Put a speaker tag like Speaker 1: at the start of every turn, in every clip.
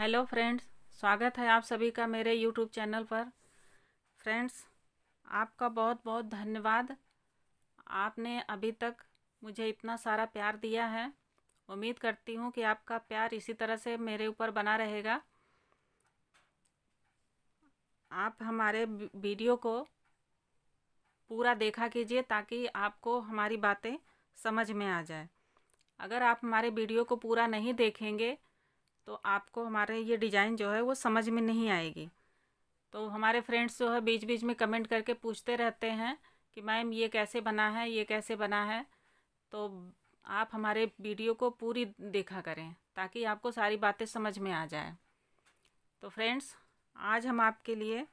Speaker 1: Hello friends स्वागत है आप सभी का मेरे यूट्यूब चैनल पर फ्रेंड्स आपका बहुत बहुत धन्यवाद आपने अभी तक मुझे इतना सारा प्यार दिया है उम्मीद करती हूँ कि आपका प्यार इसी तरह से मेरे ऊपर बना रहेगा आप हमारे वीडियो को पूरा देखा कीजिए ताकि आपको हमारी बातें समझ में आ जाए अगर आप हमारे वीडियो को पूरा नहीं देखेंगे तो आपको हमारे ये डिज़ाइन जो है वो समझ में नहीं आएगी तो हमारे फ्रेंड्स जो है बीच बीच में कमेंट करके पूछते रहते हैं कि मैम ये कैसे बना है ये कैसे बना है तो आप हमारे वीडियो को पूरी देखा करें ताकि आपको सारी बातें समझ में आ जाए तो फ्रेंड्स आज हम आपके लिए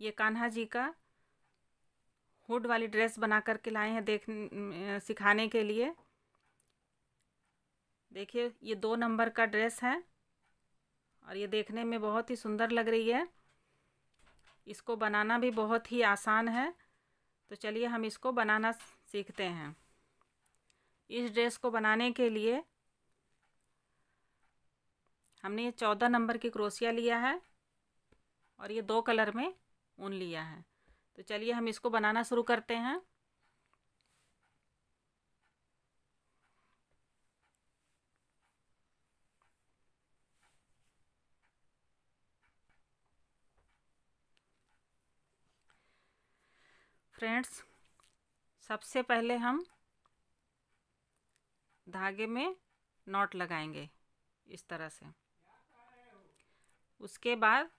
Speaker 1: ये कान्हा जी का हुड वाली ड्रेस बना कर के लाए हैं देख सिखाने के लिए देखिए ये दो नंबर का ड्रेस है और ये देखने में बहुत ही सुंदर लग रही है इसको बनाना भी बहुत ही आसान है तो चलिए हम इसको बनाना सीखते हैं इस ड्रेस को बनाने के लिए हमने ये चौदह नंबर की क्रोसिया लिया है और ये दो कलर में ऊन लिया है तो चलिए हम इसको बनाना शुरू करते हैं फ्रेंड्स सबसे पहले हम धागे में नॉट लगाएंगे इस तरह से उसके बाद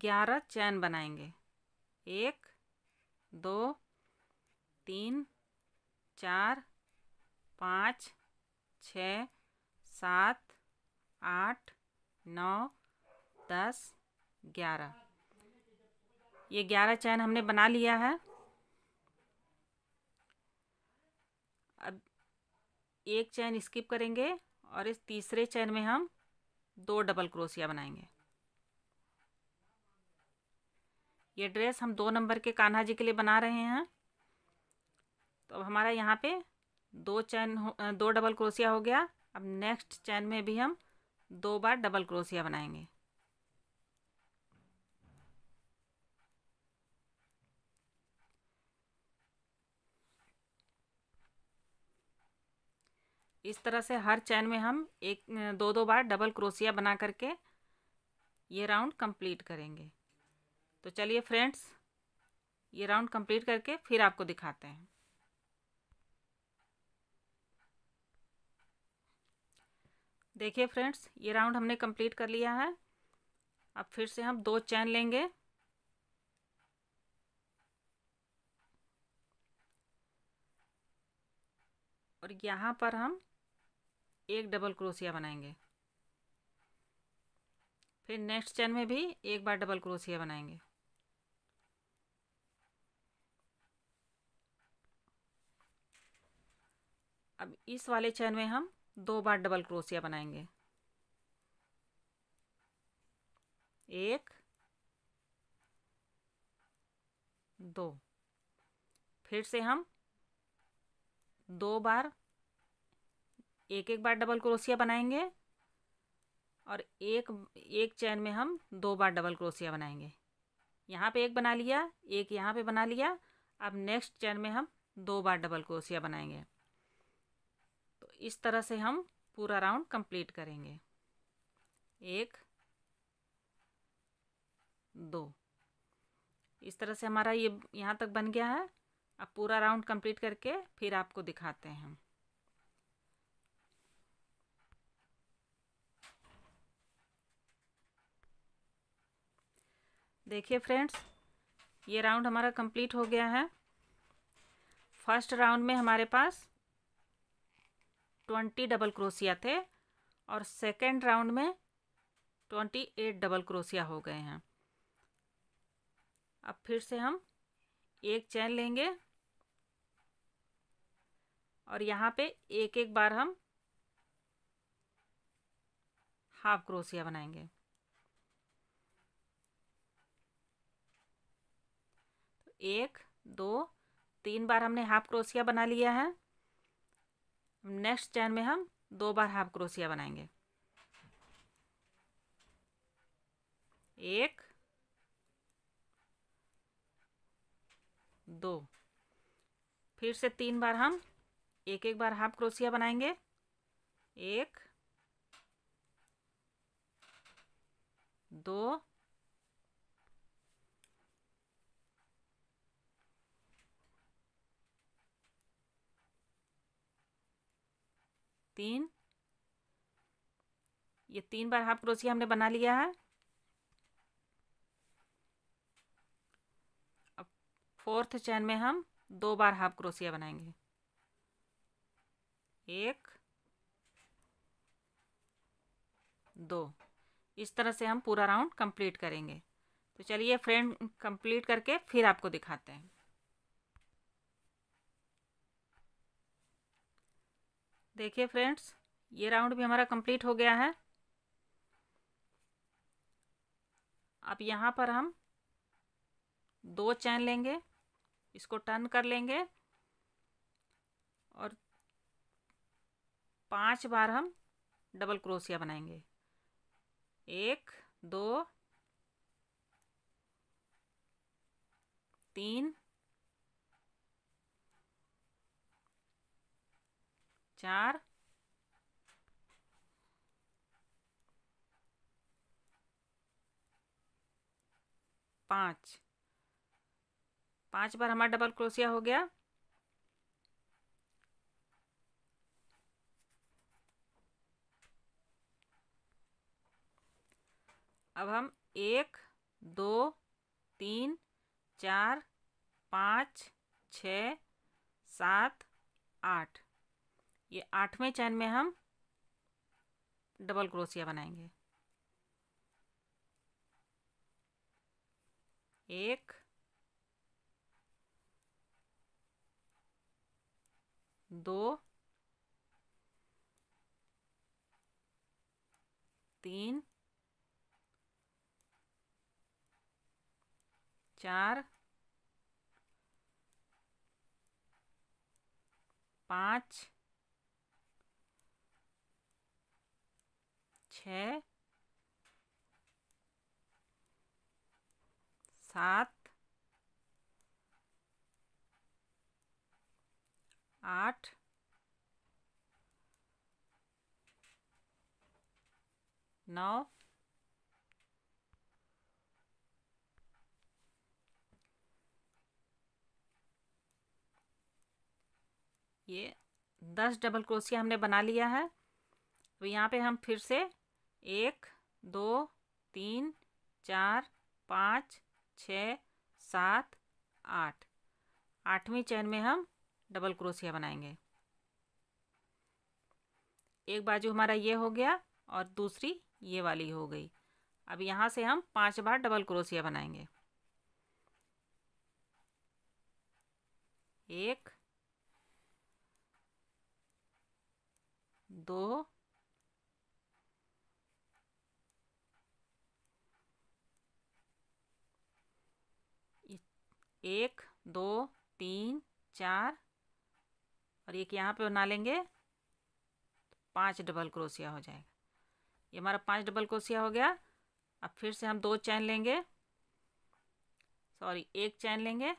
Speaker 1: ग्यारह चैन बनाएंगे एक दो तीन चार पाँच छ सात आठ नौ दस ग्यारह ये ग्यारह चैन हमने बना लिया है अब एक चैन स्किप करेंगे और इस तीसरे चैन में हम दो डबल क्रोशिया बनाएंगे ये ड्रेस हम दो नंबर के कान्हा जी के लिए बना रहे हैं तो अब हमारा यहाँ पे दो चैन दो डबल क्रोशिया हो गया अब नेक्स्ट चैन में भी हम दो बार डबल क्रोशिया बनाएंगे इस तरह से हर चैन में हम एक दो दो बार डबल क्रोसिया बना करके ये राउंड कंप्लीट करेंगे तो चलिए फ्रेंड्स ये राउंड कंप्लीट करके फिर आपको दिखाते हैं देखिए फ्रेंड्स ये राउंड हमने कंप्लीट कर लिया है अब फिर से हम दो चैन लेंगे और यहाँ पर हम एक डबल क्रोशिया बनाएंगे फिर नेक्स्ट चैन में भी एक बार डबल क्रोशिया बनाएंगे अब इस वाले चैन में हम दो बार डबल क्रोशिया बनाएंगे एक दो फिर से हम दो बार एक एक बार डबल क्रोसिया बनाएंगे और एक एक चैन में हम दो बार डबल क्रोसिया बनाएंगे यहाँ पे एक बना लिया एक यहाँ पे बना लिया अब नेक्स्ट चैन में हम दो बार डबल क्रोसिया बनाएंगे तो इस तरह से हम पूरा राउंड कंप्लीट करेंगे एक दो इस तरह से हमारा ये यहाँ तक बन गया है अब पूरा राउंड कंप्लीट करके फिर आपको दिखाते हैं हम देखिए फ्रेंड्स ये राउंड हमारा कंप्लीट हो गया है फर्स्ट राउंड में हमारे पास ट्वेंटी डबल क्रोसिया थे और सेकेंड राउंड में ट्वेंटी एट डबल क्रोसिया हो गए हैं अब फिर से हम एक चैन लेंगे और यहाँ पे एक एक बार हम हाफ क्रोसिया बनाएंगे एक दो तीन बार हमने हाफ क्रोसिया बना लिया है नेक्स्ट चैन में हम दो बार हाफ क्रोसिया बनाएंगे एक दो फिर से तीन बार हम एक एक बार हाफ क्रोसिया बनाएंगे एक दो तीन ये तीन बार हाफ क्रोशिया हमने बना लिया है अब फोर्थ चैन में हम दो बार हाफ क्रोशिया बनाएंगे एक दो इस तरह से हम पूरा राउंड कंप्लीट करेंगे तो चलिए फ्रेंड कंप्लीट करके फिर आपको दिखाते हैं देखिए फ्रेंड्स ये राउंड भी हमारा कंप्लीट हो गया है अब यहाँ पर हम दो चैन लेंगे इसको टर्न कर लेंगे और पांच बार हम डबल क्रोसिया बनाएंगे एक दो तीन चार पाँच पांच बार हमारा डबल क्रोशिया हो गया अब हम एक दो तीन चार पाँच छ सात आठ ये आठवें चैन में हम डबल क्रोशिया बनाएंगे एक दो तीन चार पाँच छः सात आठ नौ ये दस डबल क्रोशिया हमने बना लिया है तो यहाँ पे हम फिर से एक दो तीन चार पाँच छ सात आठ आठवीं चैन में हम डबल क्रोशिया बनाएंगे एक बाजू हमारा ये हो गया और दूसरी ये वाली हो गई अब यहाँ से हम पांच बार डबल क्रोशिया बनाएंगे एक दो एक दो तीन चार और एक यहाँ पे बना लेंगे पांच डबल क्रोशिया हो जाएगा ये हमारा पांच डबल क्रोशिया हो गया अब फिर से हम दो चैन लेंगे सॉरी एक चैन लेंगे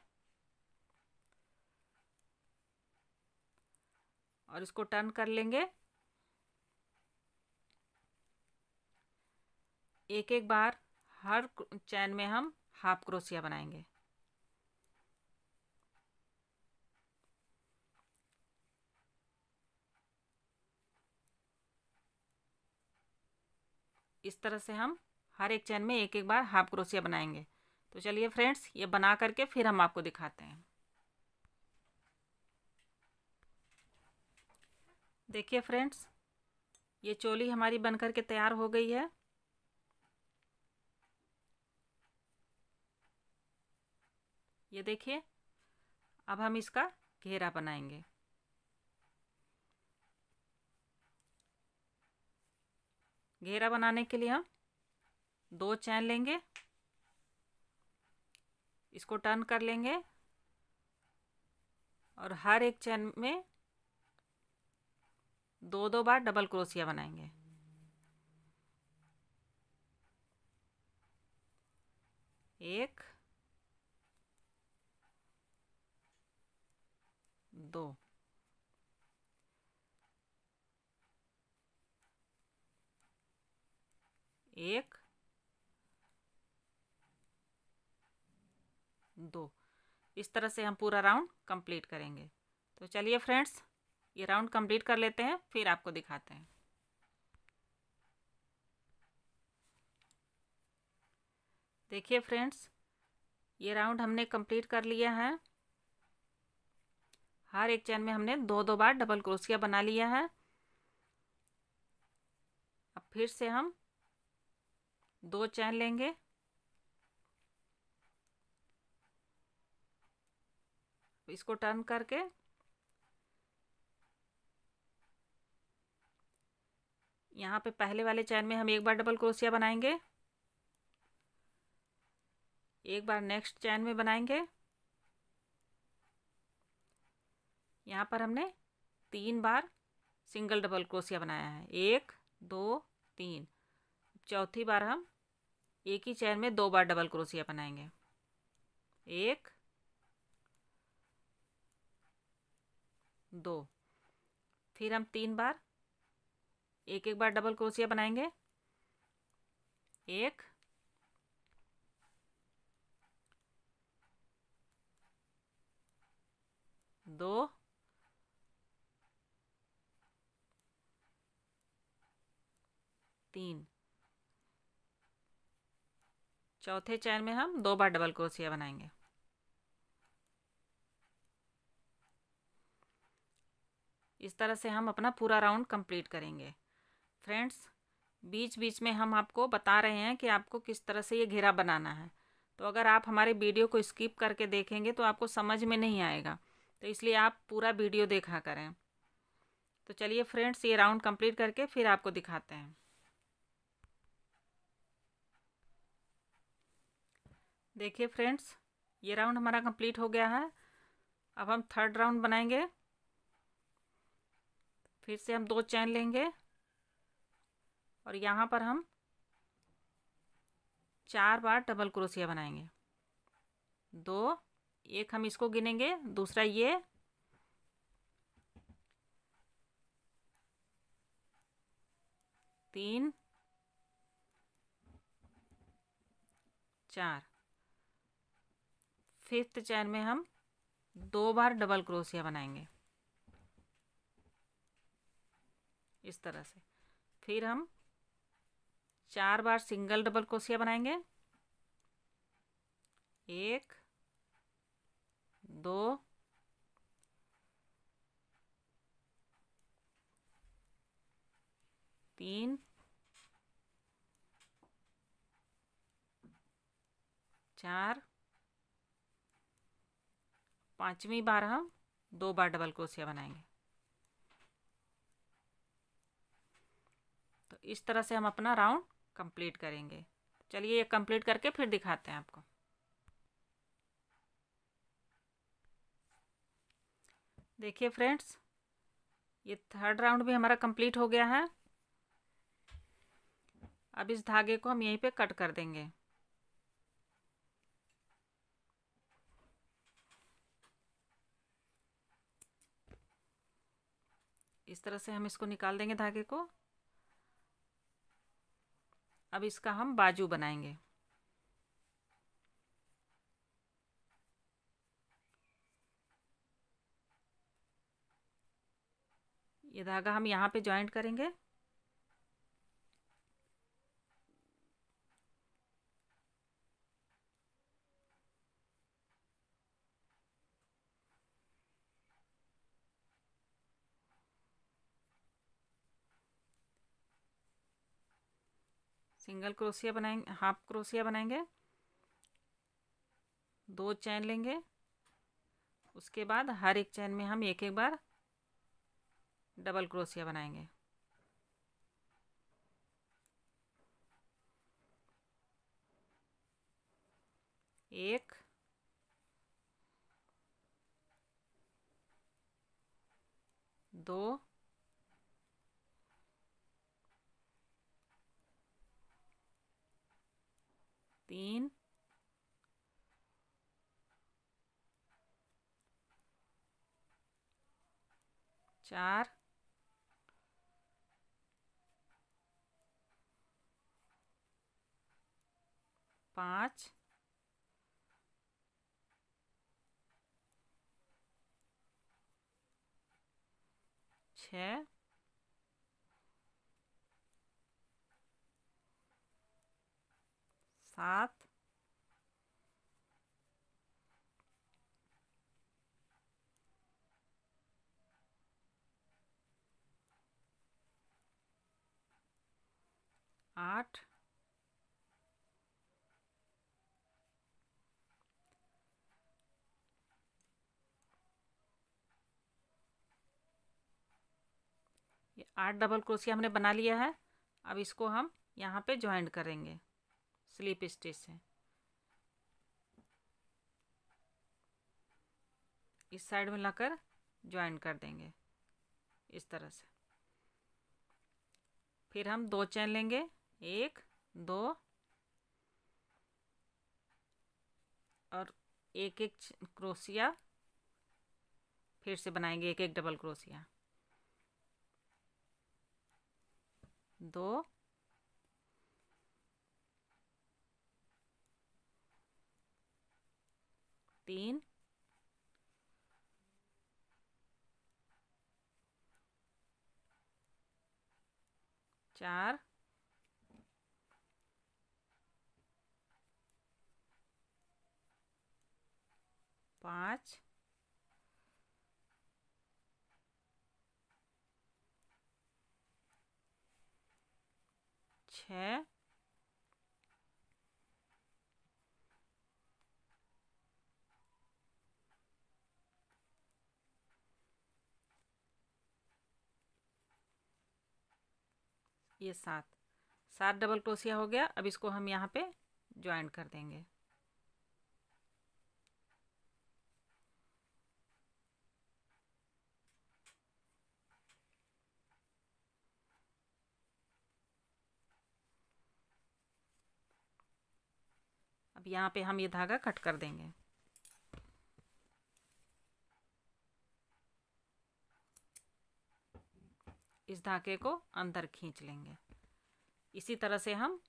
Speaker 1: और इसको टर्न कर लेंगे एक एक बार हर चैन में हम हाफ क्रोशिया बनाएंगे इस तरह से हम हर एक चैन में एक एक बार हाफ क्रोशिया बनाएंगे तो चलिए फ्रेंड्स ये बना करके फिर हम आपको दिखाते हैं देखिए फ्रेंड्स ये चोली हमारी बन करके तैयार हो गई है ये देखिए अब हम इसका घेरा बनाएंगे घेरा बनाने के लिए हम दो चैन लेंगे इसको टर्न कर लेंगे और हर एक चैन में दो दो बार डबल क्रोसिया बनाएंगे एक दो एक दो इस तरह से हम पूरा राउंड कंप्लीट करेंगे तो चलिए फ्रेंड्स ये राउंड कंप्लीट कर लेते हैं फिर आपको दिखाते हैं देखिए फ्रेंड्स ये राउंड हमने कंप्लीट कर लिया है हर एक चैन में हमने दो दो बार डबल क्रोशिया बना लिया है अब फिर से हम दो चैन लेंगे इसको टर्न करके यहाँ पे पहले वाले चैन में हम एक बार डबल क्रोशिया बनाएंगे एक बार नेक्स्ट चैन में बनाएंगे यहाँ पर हमने तीन बार सिंगल डबल क्रोशिया बनाया है एक दो तीन चौथी बार हम एक ही चैन में दो बार डबल क्रोसिया बनाएंगे एक दो फिर हम तीन बार एक एक बार डबल क्रोसिया बनाएंगे एक दो तीन चौथे चैन में हम दो बार डबल क्रोसिया बनाएंगे इस तरह से हम अपना पूरा राउंड कंप्लीट करेंगे फ्रेंड्स बीच बीच में हम आपको बता रहे हैं कि आपको किस तरह से ये घेरा बनाना है तो अगर आप हमारे वीडियो को स्किप करके देखेंगे तो आपको समझ में नहीं आएगा तो इसलिए आप पूरा वीडियो देखा करें तो चलिए फ्रेंड्स ये राउंड कंप्लीट करके फिर आपको दिखाते हैं देखिए फ्रेंड्स ये राउंड हमारा कंप्लीट हो गया है अब हम थर्ड राउंड बनाएंगे फिर से हम दो चैन लेंगे और यहाँ पर हम चार बार डबल क्रोसिया बनाएंगे दो एक हम इसको गिनेंगे दूसरा ये तीन चार फिफ्थ चैन में हम दो बार डबल क्रोशिया बनाएंगे इस तरह से फिर हम चार बार सिंगल डबल क्रोशिया बनाएंगे एक दो तीन चार पांचवी बार हम दो बार डबल क्रोशिया बनाएंगे तो इस तरह से हम अपना राउंड कंप्लीट करेंगे चलिए ये कंप्लीट करके फिर दिखाते हैं आपको देखिए फ्रेंड्स ये थर्ड राउंड भी हमारा कंप्लीट हो गया है अब इस धागे को हम यहीं पे कट कर देंगे इस तरह से हम इसको निकाल देंगे धागे को अब इसका हम बाजू बनाएंगे ये धागा हम यहाँ पे ज्वाइंट करेंगे सिंगल क्रोसिया बनाएंगे हाफ क्रोसिया बनाएंगे दो चैन लेंगे उसके बाद हर एक चैन में हम एक एक बार डबल क्रोसिया बनाएंगे एक दो bean. चार पाँच छ सात आठ ये आठ डबल क्रोशिया हमने बना लिया है अब इसको हम यहाँ पे ज्वाइंट करेंगे स्लीप स्टेज से इस साइड में लाकर ज्वाइन कर देंगे इस तरह से फिर हम दो चैन लेंगे एक दो और एक एक क्रोसिया फिर से बनाएंगे एक एक डबल क्रोसिया दो तीन चार पाँच छ ये सात सात डबल क्रोसिया हो गया अब इसको हम यहाँ पे ज्वाइन कर देंगे अब यहाँ पे हम ये धागा कट कर देंगे इस धागे को अंदर खींच लेंगे इसी तरह से हम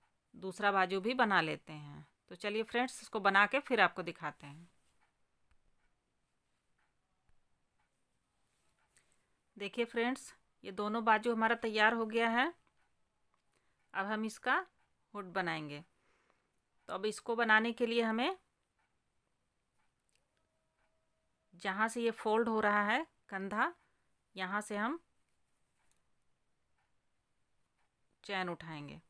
Speaker 1: दूसरा बाजू भी बना लेते हैं तो चलिए फ्रेंड्स इसको बना के फिर आपको दिखाते हैं देखिए फ्रेंड्स ये दोनों बाजू हमारा तैयार हो गया है अब हम इसका हुड बनाएंगे तो अब इसको बनाने के लिए हमें जहाँ से ये फोल्ड हो रहा है कंधा यहाँ से हम चैन उठाएंगे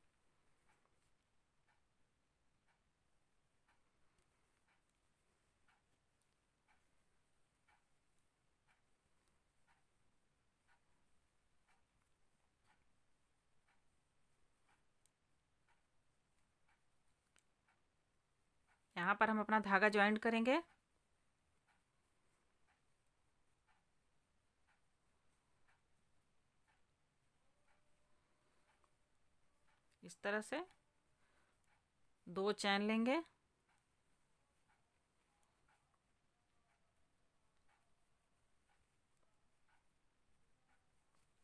Speaker 1: यहाँ पर हम अपना धागा ज्वाइंट करेंगे इस तरह से दो चैन लेंगे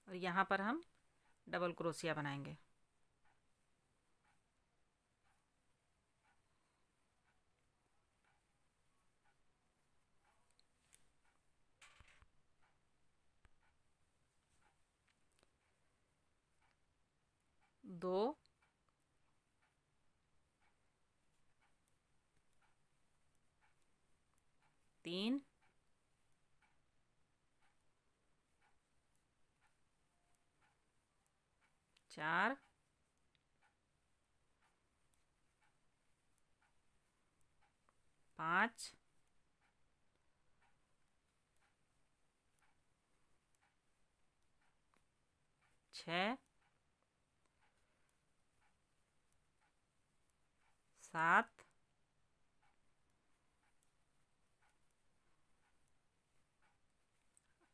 Speaker 1: और यहाँ पर हम डबल क्रोसिया बनाएंगे दो 15. चार पांच छ सात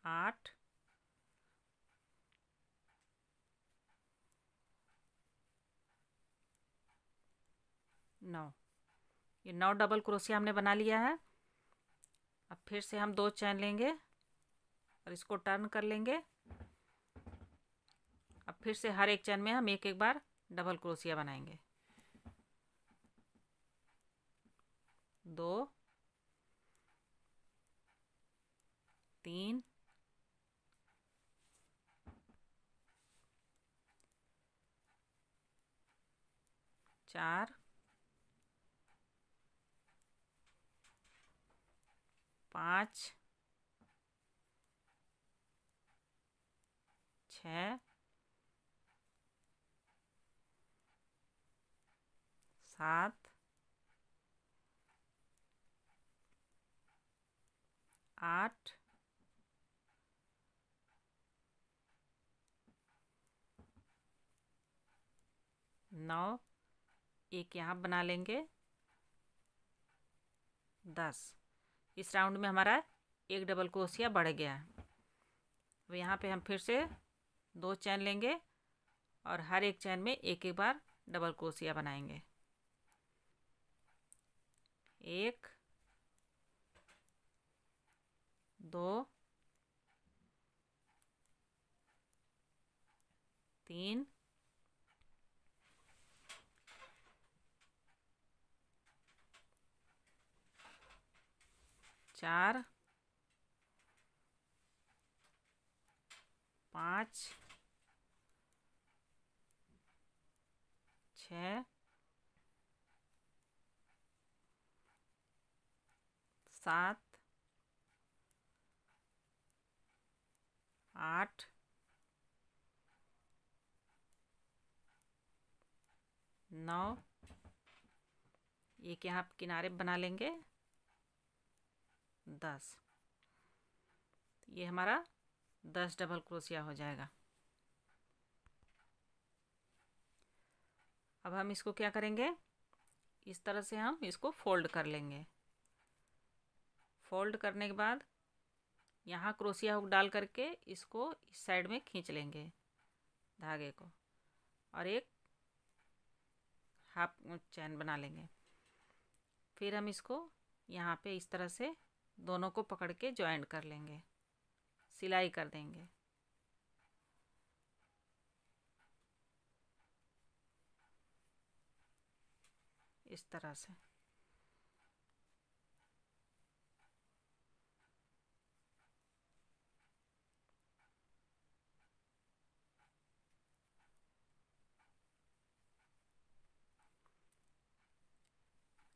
Speaker 1: आठ नौ ये नौ डबल क्रोशिया हमने बना लिया है अब फिर से हम दो चैन लेंगे और इसको टर्न कर लेंगे अब फिर से हर एक चैन में हम एक एक बार डबल क्रोशिया बनाएंगे दो तीन चार पाँच छ सात आठ नौ एक यहाँ बना लेंगे दस इस राउंड में हमारा एक डबल क्रोशिया बढ़ गया अब यहाँ पे हम फिर से दो चैन लेंगे और हर एक चैन में एक एक बार डबल क्रोशिया बनाएंगे एक दो तीन चार पाँच छ सात आठ नौ ये यहाँ किनारे बना लेंगे दस ये हमारा दस डबल क्रोशिया हो जाएगा अब हम इसको क्या करेंगे इस तरह से हम इसको फोल्ड कर लेंगे फोल्ड करने के बाद यहाँ क्रोशिया हुक डाल करके इसको इस साइड में खींच लेंगे धागे को और एक हाफ चैन बना लेंगे फिर हम इसको यहाँ पे इस तरह से दोनों को पकड़ के ज्वाइंट कर लेंगे सिलाई कर देंगे इस तरह से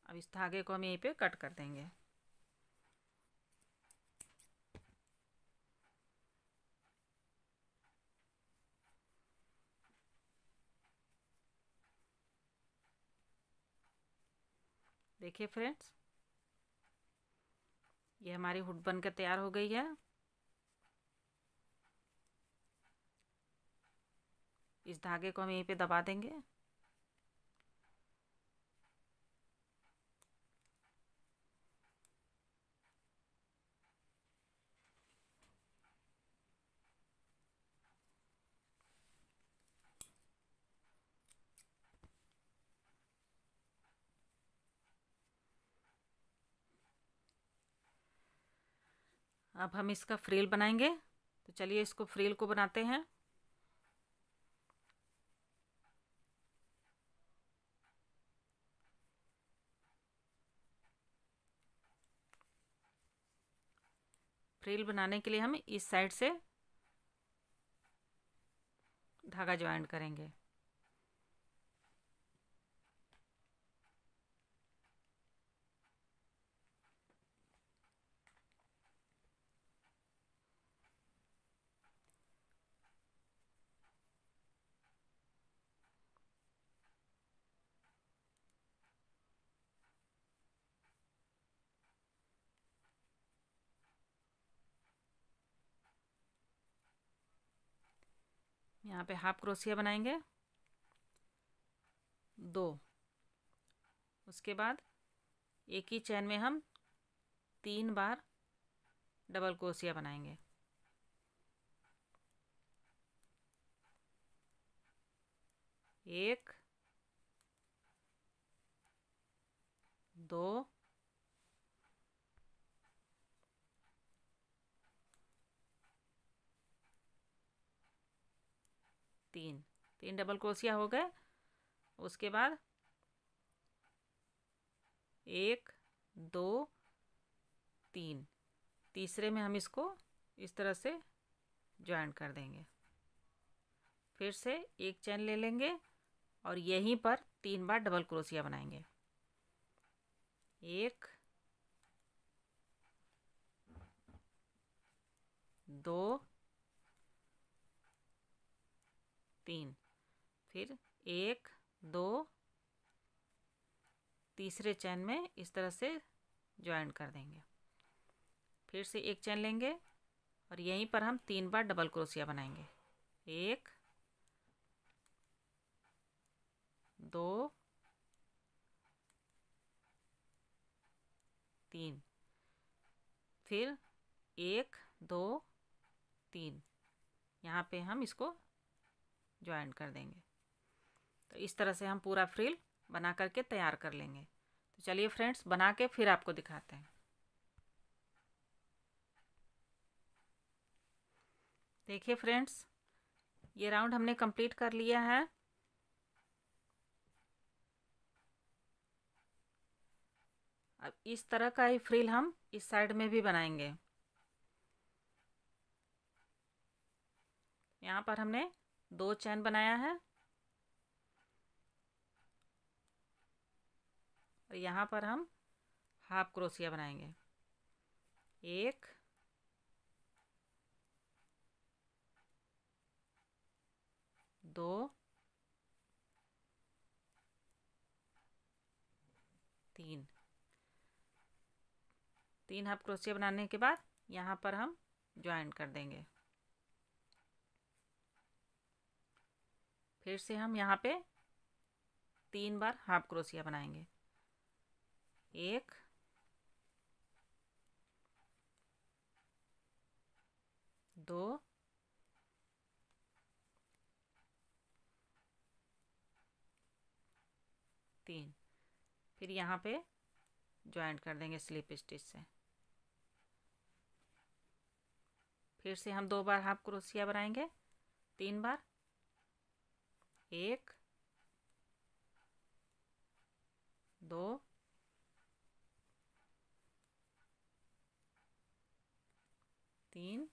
Speaker 1: अब इस धागे को हम यहीं पे कट कर देंगे देखिए फ्रेंड्स ये हमारी हुड बनकर तैयार हो गई है इस धागे को हम यहीं पे दबा देंगे अब हम इसका फ्रील बनाएंगे तो चलिए इसको फ्रील को बनाते हैं फ्रील बनाने के लिए हम इस साइड से धागा ज्वाइंट करेंगे यहाँ पे हाफ क्रोशिया बनाएंगे दो उसके बाद एक ही चैन में हम तीन बार डबल क्रोशिया बनाएंगे एक दो तीन तीन डबल क्रोशिया हो गए उसके बाद एक दो तीन तीसरे में हम इसको इस तरह से ज्वाइन कर देंगे फिर से एक चैन ले लेंगे और यहीं पर तीन बार डबल क्रोशिया बनाएंगे एक दो तीन फिर एक दो तीसरे चैन में इस तरह से ज्वाइन कर देंगे फिर से एक चैन लेंगे और यहीं पर हम तीन बार डबल क्रोशिया बनाएंगे एक दो तीन फिर एक दो तीन यहाँ पे हम इसको ज्वाइन कर देंगे तो इस तरह से हम पूरा फ्रिल बना करके तैयार कर लेंगे तो चलिए फ्रेंड्स बना के फिर आपको दिखाते हैं देखिए फ्रेंड्स ये राउंड हमने कंप्लीट कर लिया है अब इस तरह का ही फ्रिल हम इस साइड में भी बनाएंगे यहाँ पर हमने दो चैन बनाया है और यहाँ पर हम हाफ क्रोसिया बनाएंगे एक दो तीन तीन हाफ क्रोसिया बनाने के बाद यहाँ पर हम ज्वाइन कर देंगे फिर से हम यहाँ पे तीन बार हाफ क्रोसिया बनाएंगे एक दो तीन फिर यहाँ पे ज्वाइंट कर देंगे स्लिप स्टिच से फिर से हम दो बार हाफ क्रोसिया बनाएंगे तीन बार एक दो तीन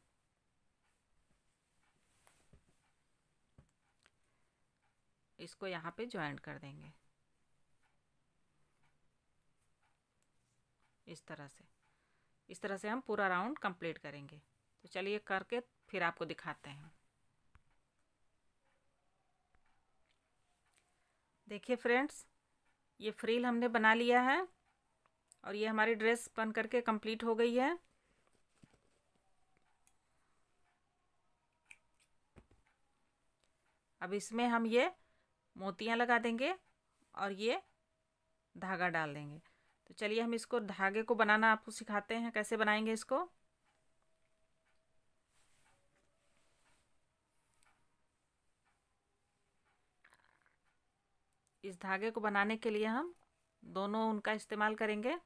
Speaker 1: इसको यहाँ पे ज्वाइंट कर देंगे इस तरह से इस तरह से हम पूरा राउंड कंप्लीट करेंगे तो चलिए करके फिर आपको दिखाते हैं देखिए फ्रेंड्स ये फ्रील हमने बना लिया है और ये हमारी ड्रेस बन करके कंप्लीट हो गई है अब इसमें हम ये मोतियाँ लगा देंगे और ये धागा डाल देंगे तो चलिए हम इसको धागे को बनाना आपको सिखाते हैं कैसे बनाएंगे इसको इस धागे को बनाने के लिए हम दोनों उनका इस्तेमाल करेंगे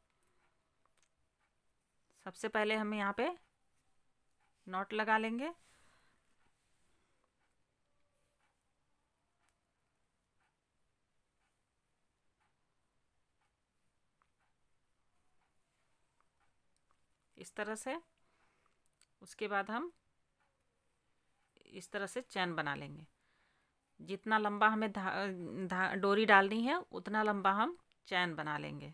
Speaker 1: सबसे पहले हम यहाँ पे नॉट लगा लेंगे इस तरह से उसके बाद हम इस तरह से चैन बना लेंगे जितना लंबा हमें डोरी डालनी है उतना लंबा हम चैन बना लेंगे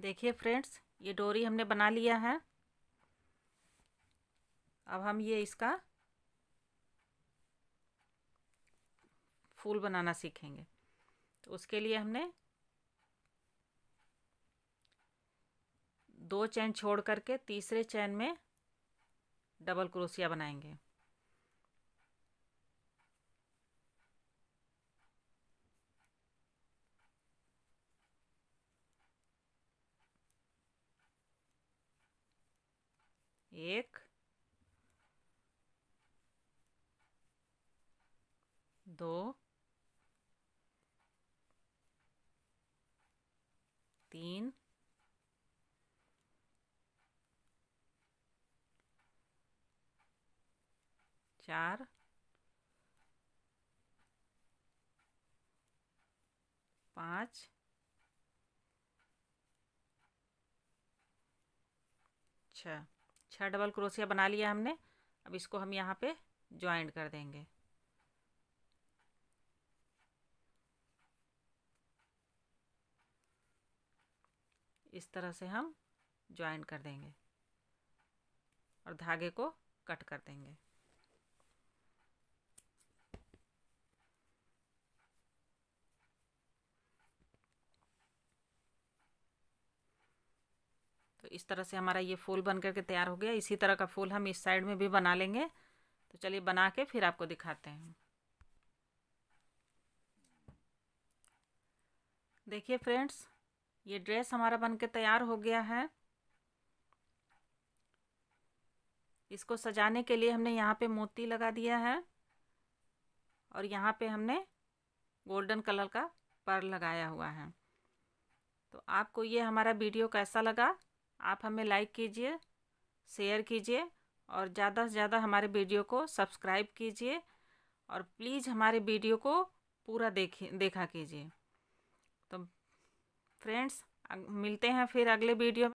Speaker 1: देखिए फ्रेंड्स ये डोरी हमने बना लिया है अब हम ये इसका फूल बनाना सीखेंगे तो उसके लिए हमने दो चैन छोड़ करके तीसरे चैन में डबल क्रोशिया बनाएंगे एक दो तीन चार पाँच छः छः डबल क्रोशिया बना लिया हमने अब इसको हम यहाँ पे ज्वाइंट कर देंगे इस तरह से हम ज्वाइंट कर देंगे और धागे को कट कर देंगे इस तरह से हमारा ये फूल बन करके तैयार हो गया इसी तरह का फूल हम इस साइड में भी बना लेंगे तो चलिए बना के फिर आपको दिखाते हैं देखिए फ्रेंड्स ये ड्रेस हमारा बन के तैयार हो गया है इसको सजाने के लिए हमने यहाँ पे मोती लगा दिया है और यहाँ पे हमने गोल्डन कलर का पर लगाया हुआ है तो आपको ये हमारा वीडियो कैसा लगा आप हमें लाइक कीजिए शेयर कीजिए और ज़्यादा से ज़्यादा हमारे वीडियो को सब्सक्राइब कीजिए और प्लीज़ हमारे वीडियो को पूरा देखे देखा कीजिए तो फ्रेंड्स मिलते हैं फिर अगले वीडियो